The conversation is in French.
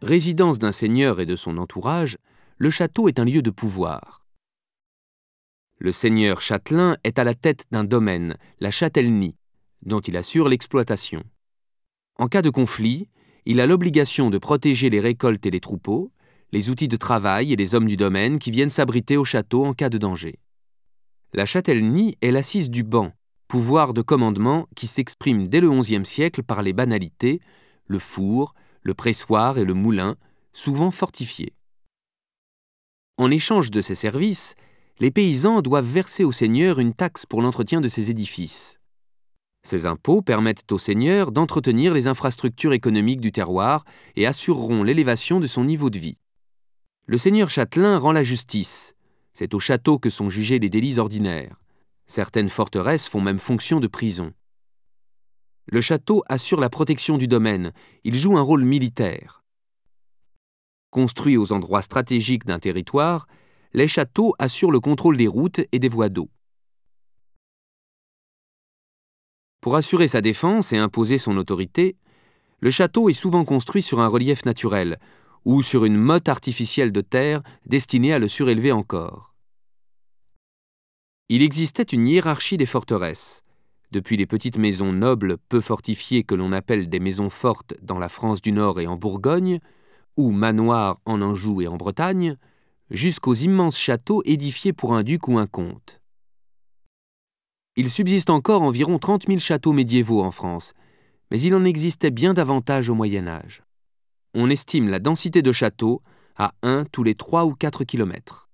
Résidence d'un seigneur et de son entourage, le château est un lieu de pouvoir. Le seigneur châtelain est à la tête d'un domaine, la châtellenie, dont il assure l'exploitation. En cas de conflit, il a l'obligation de protéger les récoltes et les troupeaux, les outils de travail et les hommes du domaine qui viennent s'abriter au château en cas de danger. La châtellenie est l'assise du banc, pouvoir de commandement qui s'exprime dès le XIe siècle par les banalités, le four, le pressoir et le moulin, souvent fortifiés. En échange de ces services, les paysans doivent verser au seigneur une taxe pour l'entretien de ces édifices. Ces impôts permettent au seigneur d'entretenir les infrastructures économiques du terroir et assureront l'élévation de son niveau de vie. Le seigneur Châtelain rend la justice. C'est au château que sont jugés les délits ordinaires. Certaines forteresses font même fonction de prison. Le château assure la protection du domaine. Il joue un rôle militaire. Construits aux endroits stratégiques d'un territoire, les châteaux assurent le contrôle des routes et des voies d'eau. Pour assurer sa défense et imposer son autorité, le château est souvent construit sur un relief naturel, ou sur une motte artificielle de terre destinée à le surélever encore. Il existait une hiérarchie des forteresses. Depuis les petites maisons nobles peu fortifiées que l'on appelle des maisons fortes dans la France du Nord et en Bourgogne, ou manoirs en Anjou et en Bretagne, jusqu'aux immenses châteaux édifiés pour un duc ou un comte. Il subsiste encore environ 30 000 châteaux médiévaux en France, mais il en existait bien davantage au Moyen Âge on estime la densité de châteaux à 1 tous les 3 ou 4 kilomètres.